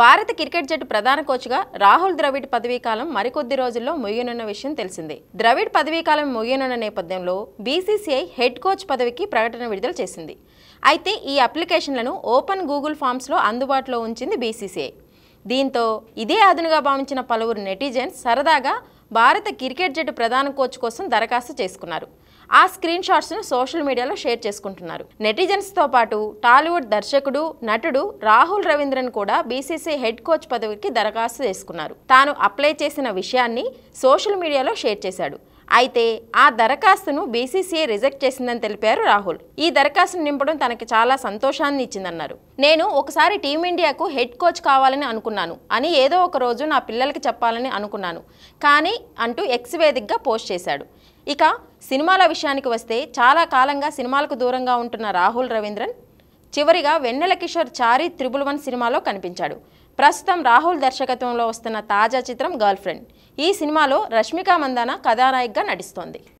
భారత క్రికెట్ జట్టు ప్రధాన కోచ్గా రాహుల్ ద్రవిడ్ పదవీకాలం మరికొద్ది రోజుల్లో ముగియనున్న విషయం తెలిసిందే ద్రవిడ్ పదవీకాలం ముగియనున్న నేపథ్యంలో బీసీసీఐ హెడ్ కోచ్ పదవికి ప్రకటన విడుదల చేసింది అయితే ఈ అప్లికేషన్లను ఓపెన్ గూగుల్ ఫామ్స్లో అందుబాటులో ఉంచింది బీసీసీఐ దీంతో ఇదే అదునుగా భావించిన పలువురు నెటిజన్స్ సరదాగా భారత క్రికెట్ జట్టు ప్రధాన కోచ్ కోసం దరఖాస్తు చేసుకున్నారు ఆ స్క్రీన్ ను సోషల్ మీడియాలో షేర్ చేసుకుంటున్నారు తో పాటు టాలీవుడ్ దర్శకుడు నటుడు రాహుల్ రవీంద్రన్ కూడా బీసీసీ హెడ్ కోచ్ పదవికి దరఖాస్తు చేసుకున్నారు తాను అప్లై చేసిన విషయాన్ని సోషల్ మీడియాలో షేర్ చేశాడు అయితే ఆ దరఖాస్తును బీసీసీఐ రిజెక్ట్ చేసిందని తెలిపారు రాహుల్ ఈ దరఖాస్తును నింపడం తనకి చాలా సంతోషాన్ని ఇచ్చిందన్నారు నేను ఒకసారి టీమిండియాకు హెడ్ కోచ్ కావాలని అనుకున్నాను అని ఏదో ఒక రోజు నా పిల్లలకి చెప్పాలని అనుకున్నాను కానీ అంటూ ఎక్స్ వేదికగా పోస్ట్ చేశాడు ఇక సినిమాల విషయానికి వస్తే చాలా కాలంగా సినిమాలకు దూరంగా ఉంటున్న రాహుల్ రవీంద్రన్ చివరిగా వెన్నెల కిషోర్ చారి త్రిబుల్ వన్ సినిమాలో కనిపించాడు ప్రస్తుతం రాహుల్ దర్శకత్వంలో వస్తున్న తాజా చిత్రం గర్ల్ఫ్రెండ్ ఈ సినిమాలో రష్మిక మందాన కథానాయిక్గా నటిస్తోంది